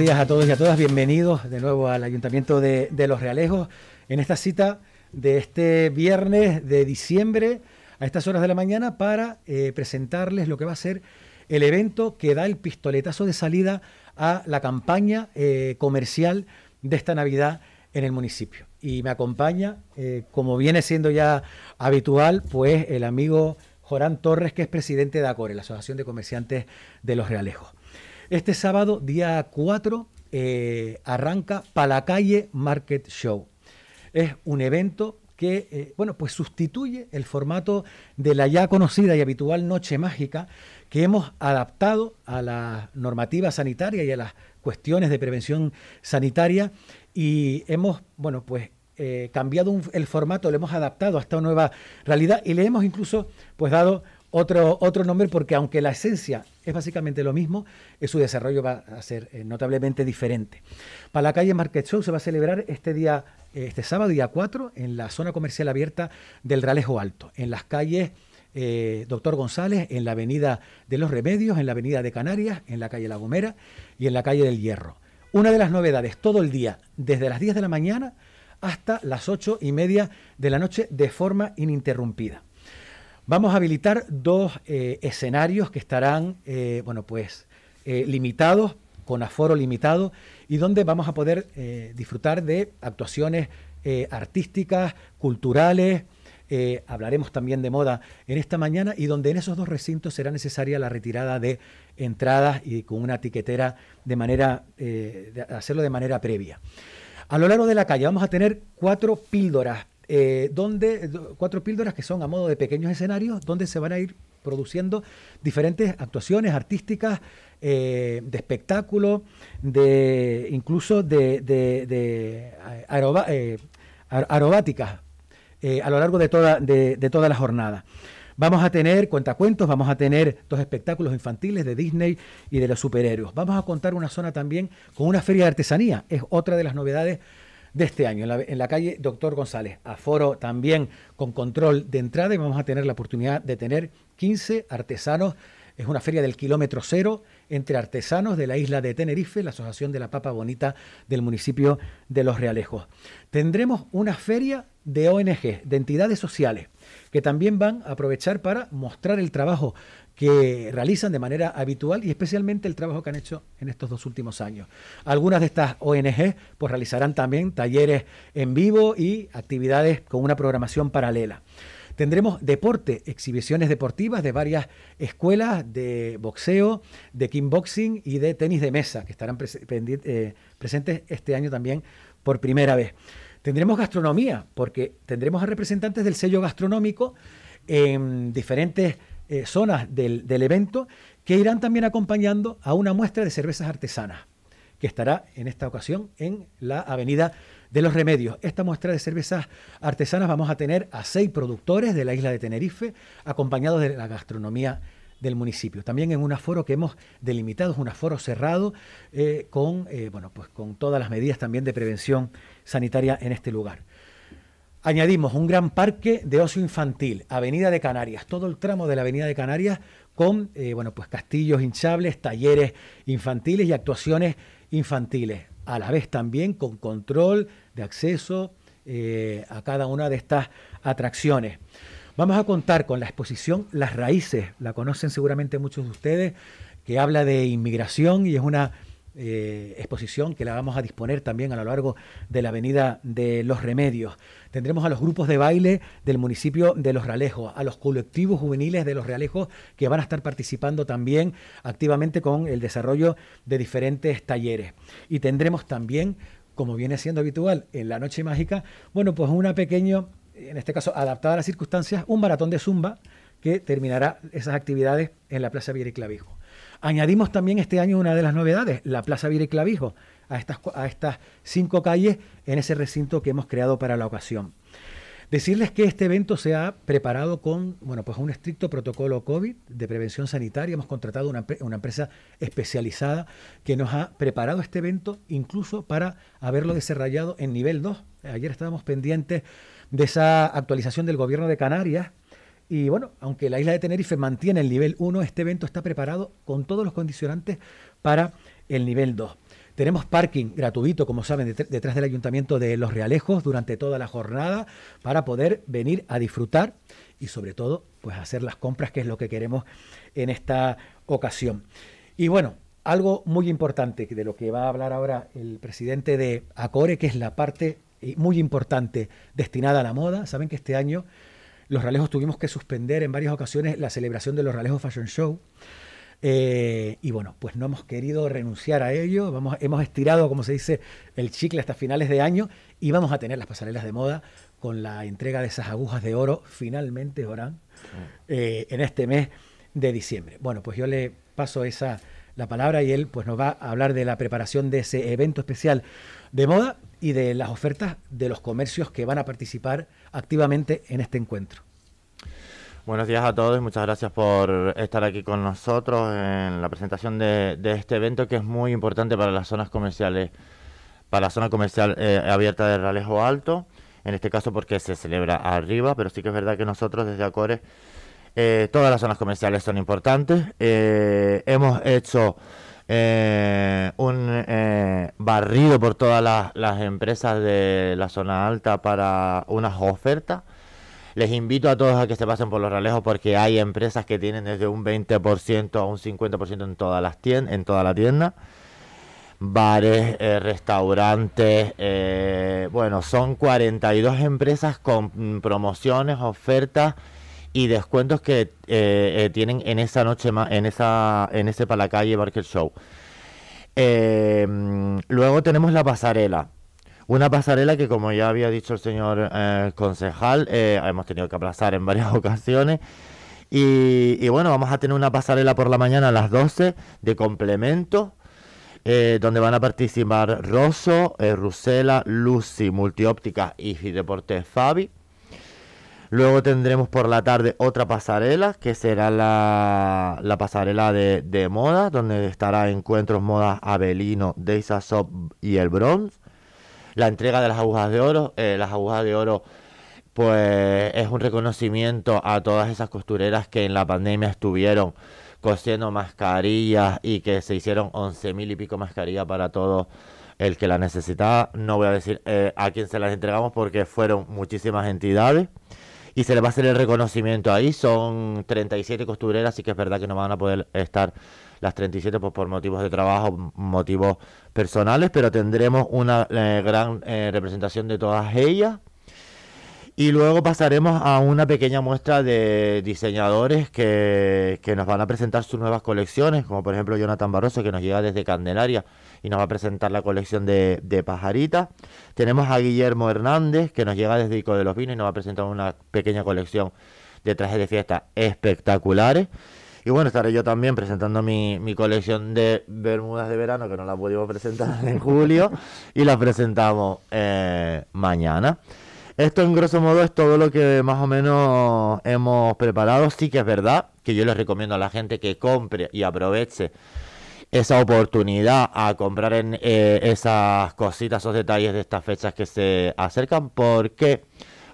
días a todos y a todas. Bienvenidos de nuevo al Ayuntamiento de, Los Realejos en esta cita de este viernes de diciembre a estas horas de la mañana para eh, presentarles lo que va a ser el evento que da el pistoletazo de salida a la campaña eh, comercial de esta Navidad en el municipio. Y me acompaña, eh, como viene siendo ya habitual, pues el amigo Jorán Torres, que es presidente de ACORE, la Asociación de Comerciantes de Los Realejos. Este sábado, día 4, eh, arranca Palacalle Market Show. Es un evento que eh, bueno, pues sustituye el formato de la ya conocida y habitual Noche Mágica que hemos adaptado a la normativa sanitaria y a las cuestiones de prevención sanitaria y hemos bueno, pues eh, cambiado el formato, le hemos adaptado a esta nueva realidad y le hemos incluso pues dado otro, otro nombre porque aunque la esencia es básicamente lo mismo, eh, su desarrollo va a ser eh, notablemente diferente. Para la calle Market Show se va a celebrar este día, eh, este sábado día 4, en la zona comercial abierta del Ralejo Alto, en las calles Doctor González, en la avenida de los Remedios, en la avenida de Canarias, en la calle La Gomera y en la calle del Hierro. Una de las novedades todo el día, desde las 10 de la mañana hasta las 8 y media de la noche, de forma ininterrumpida. Vamos a habilitar dos eh, escenarios que estarán, eh, bueno, pues eh, limitados, con aforo limitado, y donde vamos a poder disfrutar de actuaciones artísticas, culturales, hablaremos también de moda en esta mañana y donde en esos dos recintos será necesaria la retirada de entradas y con una etiquetera de manera hacerlo de manera previa. A lo largo de la calle vamos a tener cuatro píldoras eh, donde, cuatro píldoras que son a modo de pequeños escenarios, donde se van a ir produciendo diferentes actuaciones artísticas, eh, de espectáculo, de incluso de, de, eh, a lo largo de toda, de, toda la jornada. Vamos a tener cuentacuentos, vamos a tener dos espectáculos infantiles de Disney y de los superhéroes. Vamos a contar una zona también con una feria de artesanía, es otra de las novedades de este año, en la, calle Doctor González. Aforo también con control de entrada y vamos a tener la oportunidad de tener 15 artesanos. Es una feria del kilómetro cero entre artesanos de la isla de Tenerife, la Asociación de la Papa Bonita del municipio de Los Realejos. Tendremos una feria de ONG, de entidades sociales, que también van a aprovechar para mostrar el trabajo que realizan de manera habitual y especialmente el trabajo que han hecho en estos dos últimos años. Algunas de estas ONG pues realizarán también talleres en vivo y actividades con una programación paralela. Tendremos deporte, exhibiciones deportivas de varias escuelas de boxeo, de kickboxing y de tenis de mesa, que estarán eh, presentes este año también por primera vez. Tendremos gastronomía, porque tendremos a representantes del sello gastronómico en diferentes eh, zonas del, del evento, que irán también acompañando a una muestra de cervezas artesanas, que estará en esta ocasión en la avenida de los remedios. Esta muestra de cervezas artesanas vamos a tener a seis productores de la isla de Tenerife, acompañados de la gastronomía del municipio. También en un aforo que hemos delimitado, es un aforo cerrado, eh, con, eh, bueno, pues con todas las medidas también de prevención sanitaria en este lugar. Añadimos un gran parque de ocio infantil, Avenida de Canarias, todo el tramo de la Avenida de Canarias con eh, bueno, pues castillos hinchables, talleres infantiles y actuaciones infantiles a la vez también con control de acceso eh, a cada una de estas atracciones. Vamos a contar con la exposición Las Raíces, la conocen seguramente muchos de ustedes, que habla de inmigración y es una eh, exposición que la vamos a disponer también a lo largo de la Avenida de los Remedios. Tendremos a los grupos de baile del municipio de Los Realejos, a los colectivos juveniles de Los Realejos que van a estar participando también activamente con el desarrollo de diferentes talleres. Y tendremos también, como viene siendo habitual en la Noche Mágica, bueno, pues una pequeña, en este caso adaptada a las circunstancias, un maratón de zumba que terminará esas actividades en la Plaza Villariclavijo. Clavijo. Añadimos también este año una de las novedades, la Plaza Vire Clavijo, a estas, a estas cinco calles en ese recinto que hemos creado para la ocasión. Decirles que este evento se ha preparado con bueno, pues un estricto protocolo COVID de prevención sanitaria. Hemos contratado una, una empresa especializada que nos ha preparado este evento incluso para haberlo desarrollado en nivel 2. Ayer estábamos pendientes de esa actualización del gobierno de Canarias y bueno, aunque la isla de Tenerife mantiene el nivel 1, este evento está preparado con todos los condicionantes para el nivel 2. Tenemos parking gratuito, como saben, detrás del Ayuntamiento de Los Realejos durante toda la jornada para poder venir a disfrutar y sobre todo pues hacer las compras que es lo que queremos en esta ocasión. Y bueno, algo muy importante de lo que va a hablar ahora el presidente de Acore, que es la parte eh, muy importante destinada a la moda. Saben que este año los Ralejos tuvimos que suspender en varias ocasiones la celebración de los Ralejos Fashion Show. Eh, y bueno, pues no hemos querido renunciar a ello. hemos estirado, como se dice, el chicle hasta finales de año y vamos a tener las pasarelas de moda con la entrega de esas agujas de oro, finalmente, Jorán, eh, en este mes de diciembre. Bueno, pues yo le paso esa, la palabra y él pues nos va a hablar de la preparación de ese evento especial de moda y de las ofertas de los comercios que van a participar activamente en este encuentro. Buenos días a todos muchas gracias por estar aquí con nosotros en la presentación de, este evento que es muy importante para las zonas comerciales, para la zona comercial eh, abierta de Ralejo Alto, en este caso porque se celebra arriba, pero sí que es verdad que nosotros desde ACORES eh, todas las zonas comerciales son importantes. Eh, hemos hecho eh, un barrido por todas las, empresas de la zona alta para unas ofertas. Les invito a todos a que se pasen por los ralejos porque hay empresas que tienen desde un 20% a un 50% en, todas las tiendas, en toda la tienda. Bares, restaurantes, bueno, son 42 empresas con promociones, ofertas y descuentos que eh, eh, tienen en esa noche, en, esa, en ese Palacalle calle Barker Show. Em, luego tenemos la pasarela. Una pasarela que, como ya había dicho el señor eh, concejal, hemos tenido que aplazar en varias ocasiones. Y, bueno, vamos a tener una pasarela por la mañana a las 12 de complemento, donde van a participar Rosso, Rusela, Lucy, Multióptica y Fideportes Fabi. Luego tendremos por la tarde otra pasarela, que será la, pasarela de, moda, donde estará encuentros modas Avelino, Deisasop Shop y el Bronze. La entrega de las agujas de oro, eh, las agujas de oro pues es un reconocimiento a todas esas costureras que en la pandemia estuvieron cosiendo mascarillas y que se hicieron 11.000 mil y pico mascarillas para todo el que la necesitaba. No voy a decir eh, a quién se las entregamos porque fueron muchísimas entidades y se le va a hacer el reconocimiento ahí. Son 37 costureras, así que es verdad que no van a poder estar las 37 pues, por motivos de trabajo, motivos personales, pero tendremos una eh, gran eh, representación de todas ellas. Y luego pasaremos a una pequeña muestra de diseñadores que, nos van a presentar sus nuevas colecciones, como por ejemplo Jonathan Barroso, que nos llega desde Candelaria y nos va a presentar la colección de, de pajaritas. Tenemos a Guillermo Hernández, que nos llega desde Ico de los Vinos y nos va a presentar una pequeña colección de trajes de fiesta espectaculares. Y bueno, estaré yo también presentando mi, colección de bermudas de verano, que no la pudimos presentar en julio, y la presentamos eh, mañana. Esto en grosso modo es todo lo que más o menos hemos preparado. Sí que es verdad que yo les recomiendo a la gente que compre y aproveche esa oportunidad a comprar en, eh, esas cositas, esos detalles de estas fechas que se acercan. ¿Por qué?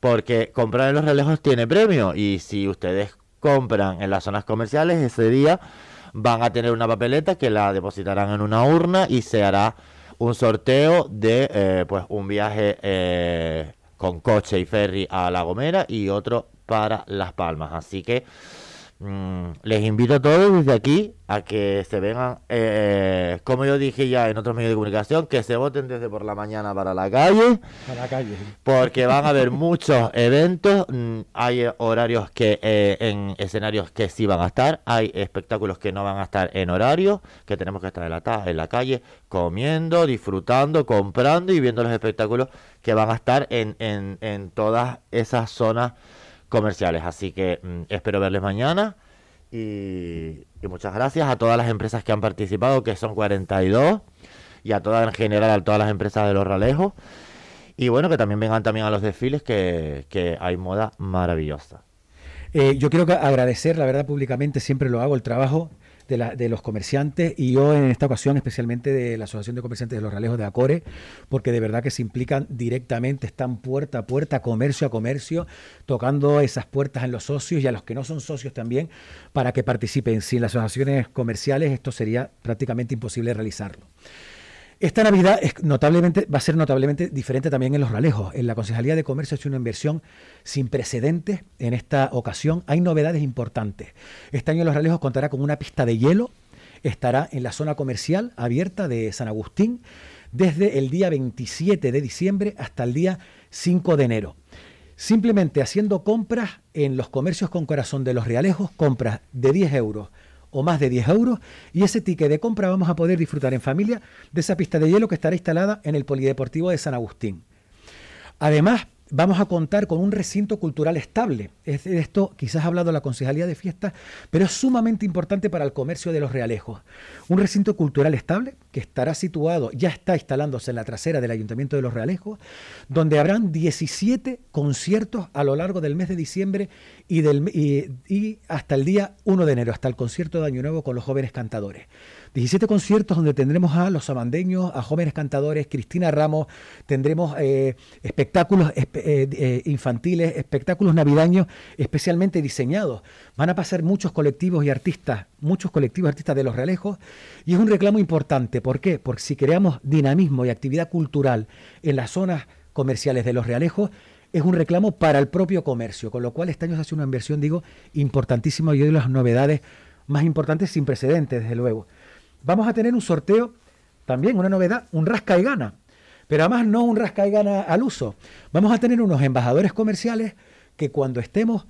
Porque comprar en los relejos tiene premio y si ustedes compran en las zonas comerciales ese día van a tener una papeleta que la depositarán en una urna y se hará un sorteo de eh, pues un viaje eh, con coche y ferry a La Gomera y otro para Las Palmas. Así que Mm, les invito a todos desde aquí a que se vengan, eh, eh, como yo dije ya en otros medios de comunicación, que se voten desde por la mañana para la calle. Para la calle. Porque van a haber muchos eventos. Mm, hay horarios que eh, en escenarios que sí van a estar. Hay espectáculos que no van a estar en horario, que tenemos que estar en la, en la calle comiendo, disfrutando, comprando y viendo los espectáculos que van a estar en, en, en todas esas zonas comerciales. Así que mm, espero verles mañana y, muchas gracias a todas las empresas que han participado, que son 42, y a todas en general, a todas las empresas de los ralejos. Y bueno, que también vengan también a los desfiles, que, que hay moda maravillosa. Eh, yo quiero agradecer, la verdad, públicamente, siempre lo hago, el trabajo de, de, los comerciantes y yo en esta ocasión especialmente de la Asociación de Comerciantes de los Ralejos de Acore, porque de verdad que se implican directamente, están puerta a puerta, comercio a comercio, tocando esas puertas en los socios y a los que no son socios también para que participen. Sin las asociaciones comerciales esto sería prácticamente imposible realizarlo. Esta Navidad va a ser notablemente diferente también en los ralejos. En la Concejalía de Comercio ha una inversión sin precedentes en esta ocasión. Hay novedades importantes. Este año los ralejos contará con una pista de hielo. Estará en la zona comercial abierta de San Agustín desde el día 27 de diciembre hasta el día 5 de enero. Simplemente haciendo compras en los comercios con corazón de los realejos, compras de 10 euros o más de 10 euros y ese ticket de compra vamos a poder disfrutar en familia de esa pista de hielo que estará instalada en el Polideportivo de San Agustín. Además, vamos a contar con un recinto cultural estable. de esto quizás ha hablado la Concejalía de Fiestas, pero es sumamente importante para el comercio de los realejos. Un recinto cultural estable que estará situado, ya está instalándose en la trasera del Ayuntamiento de Los Realejos, donde habrán 17 conciertos a lo largo del mes de diciembre y, del, hasta el día 1 de enero, hasta el concierto de Año Nuevo con los jóvenes cantadores. 17 conciertos donde tendremos a los amandeños... a jóvenes cantadores, Cristina Ramos, tendremos eh, espectáculos eh, eh, infantiles, espectáculos navideños especialmente diseñados. Van a pasar muchos colectivos y artistas, muchos colectivos artistas de Los Realejos, y es un reclamo importante ¿Por qué? Porque si creamos dinamismo y actividad cultural en las zonas comerciales de los realejos, es un reclamo para el propio comercio, con lo cual este año se hace una inversión, digo, importantísima y de las novedades más importantes sin precedentes, desde luego. Vamos a tener un sorteo, también una novedad, un rasca y gana, pero además no un rasca y gana al uso. Vamos a tener unos embajadores comerciales que cuando estemos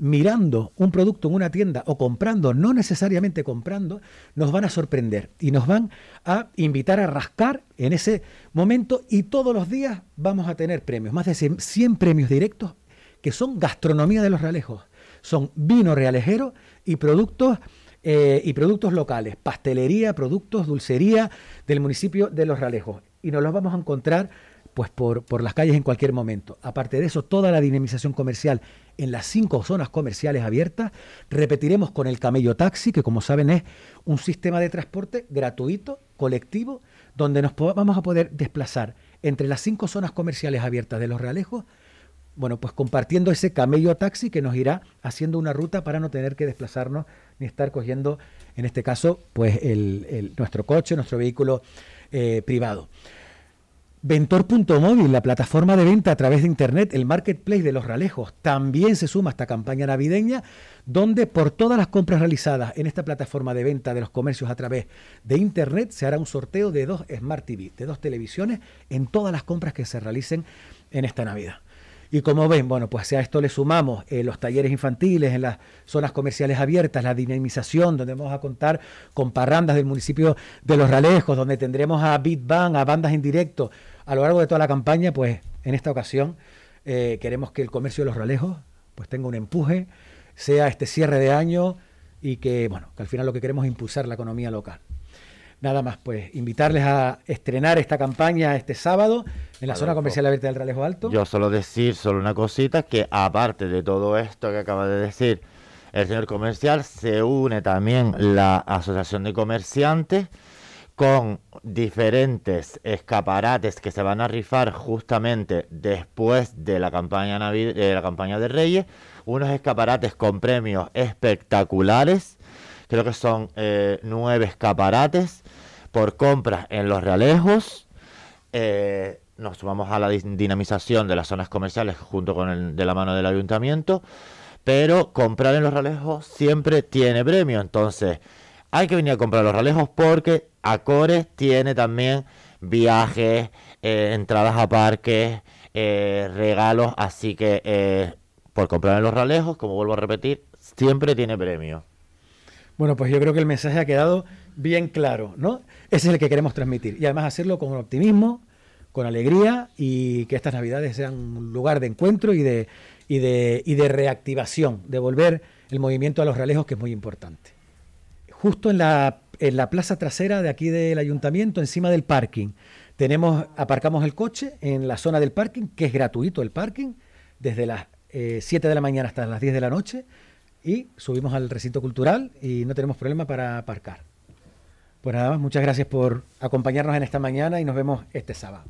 mirando un producto en una tienda o comprando, no necesariamente comprando, nos van a sorprender y nos van a invitar a rascar en ese momento y todos los días vamos a tener premios, más de 100 premios directos que son gastronomía de los Ralejos, son vino realejero y productos eh, y productos locales, pastelería, productos, dulcería del municipio de Los Ralejos Y nos los vamos a encontrar pues por, las calles en cualquier momento. Aparte de eso, toda la dinamización comercial en las cinco zonas comerciales abiertas. Repetiremos con el camello taxi, que como saben es un sistema de transporte gratuito, colectivo, donde nos vamos a poder desplazar entre las cinco zonas comerciales abiertas de los realejos bueno, pues compartiendo ese camello taxi que nos irá haciendo una ruta para no tener que desplazarnos ni estar cogiendo, en este caso, pues el, nuestro coche, nuestro vehículo eh, privado. Ventor.móvil, la plataforma de venta a través de Internet, el marketplace de los ralejos, también se suma a esta campaña navideña, donde por todas las compras realizadas en esta plataforma de venta de los comercios a través de Internet, se hará un sorteo de dos Smart TV, de dos televisiones, en todas las compras que se realicen en esta Navidad. Y como ven, bueno, pues a esto le sumamos eh, los talleres infantiles en las zonas comerciales abiertas, la dinamización, donde vamos a contar con parrandas del municipio de Los Ralejos, donde tendremos a Big Bang, a bandas en directo, a lo largo de toda la campaña, pues en esta ocasión eh, queremos que el comercio de los Ralejos pues tenga un empuje, sea este cierre de año y que, bueno, que al final lo que queremos es impulsar la economía local. Nada más, pues invitarles a estrenar esta campaña este sábado en la zona comercial abierta del Ralejo Alto. Yo solo decir, solo una cosita, que aparte de todo esto que acaba de decir el señor comercial, se une también la Asociación de Comerciantes con diferentes escaparates que se van a rifar justamente después de la campaña, de, la campaña de Reyes. Unos escaparates con premios espectaculares. Creo que son eh, nueve escaparates por compras en los realejos. Eh, nos sumamos a la dinamización de las zonas comerciales junto con el de la mano del ayuntamiento. Pero comprar en los realejos siempre tiene premio. Entonces, hay que venir a comprar los ralejos porque Acores tiene también viajes, eh, entradas a parques, eh, regalos, así que eh, por comprar en los ralejos, como vuelvo a repetir, siempre tiene premio. Bueno, pues yo creo que el mensaje ha quedado bien claro, ¿no? Ese es el que queremos transmitir y además hacerlo con optimismo, con alegría y que estas navidades sean un lugar de encuentro y de, y de, y de reactivación, de volver el movimiento a los ralejos que es muy importante justo en la, en la plaza trasera de aquí del ayuntamiento, encima del parking. Tenemos, aparcamos el coche en la zona del parking, que es gratuito el parking, desde las 7 eh, de la mañana hasta las 10 de la noche, y subimos al recinto cultural y no tenemos problema para aparcar. Pues nada más, muchas gracias por acompañarnos en esta mañana y nos vemos este sábado.